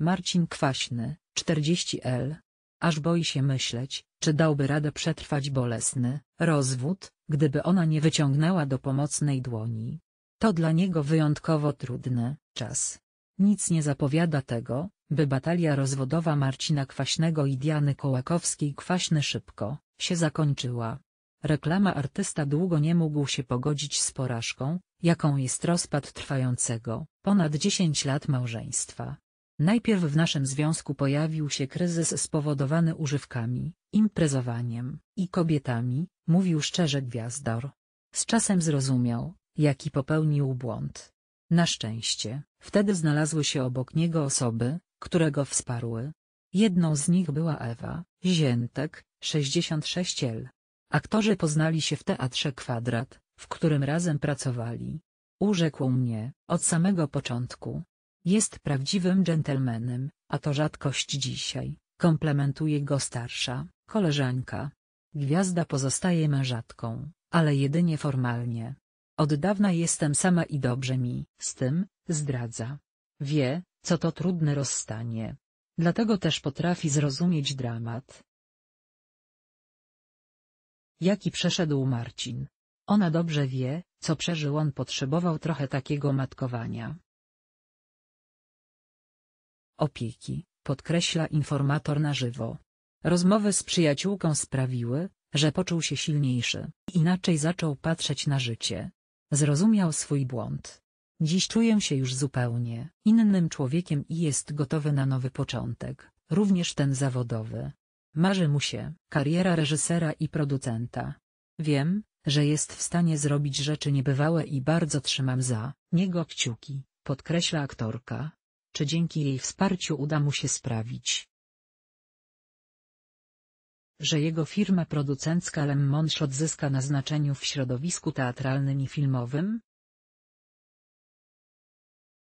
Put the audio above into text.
Marcin Kwaśny, 40 L. Aż boi się myśleć, czy dałby radę przetrwać bolesny rozwód, gdyby ona nie wyciągnęła do pomocnej dłoni. To dla niego wyjątkowo trudny czas. Nic nie zapowiada tego, by batalia rozwodowa Marcina Kwaśnego i Diany Kołakowskiej-Kwaśny szybko się zakończyła. Reklama artysta długo nie mógł się pogodzić z porażką, jaką jest rozpad trwającego ponad 10 lat małżeństwa. Najpierw w naszym związku pojawił się kryzys spowodowany używkami, imprezowaniem i kobietami, mówił szczerze Gwiazdor. Z czasem zrozumiał, jaki popełnił błąd. Na szczęście, wtedy znalazły się obok niego osoby, które go wsparły. Jedną z nich była Ewa, Ziętek, 66L. Aktorzy poznali się w Teatrze Kwadrat, w którym razem pracowali. Urzekł mnie, od samego początku, jest prawdziwym dżentelmenem, a to rzadkość dzisiaj, komplementuje go starsza koleżanka. Gwiazda pozostaje mężatką, ale jedynie formalnie. Od dawna jestem sama i dobrze mi z tym, zdradza. Wie, co to trudne rozstanie. Dlatego też potrafi zrozumieć dramat. Jaki przeszedł Marcin. Ona dobrze wie, co przeżył on potrzebował trochę takiego matkowania opieki, podkreśla informator na żywo. Rozmowy z przyjaciółką sprawiły, że poczuł się silniejszy. Inaczej zaczął patrzeć na życie. Zrozumiał swój błąd. Dziś czuję się już zupełnie innym człowiekiem i jest gotowy na nowy początek, również ten zawodowy. Marzy mu się kariera reżysera i producenta. Wiem, że jest w stanie zrobić rzeczy niebywałe i bardzo trzymam za niego kciuki, podkreśla aktorka czy dzięki jej wsparciu uda mu się sprawić, że jego firma producencka Lemmonshot zyska na znaczeniu w środowisku teatralnym i filmowym?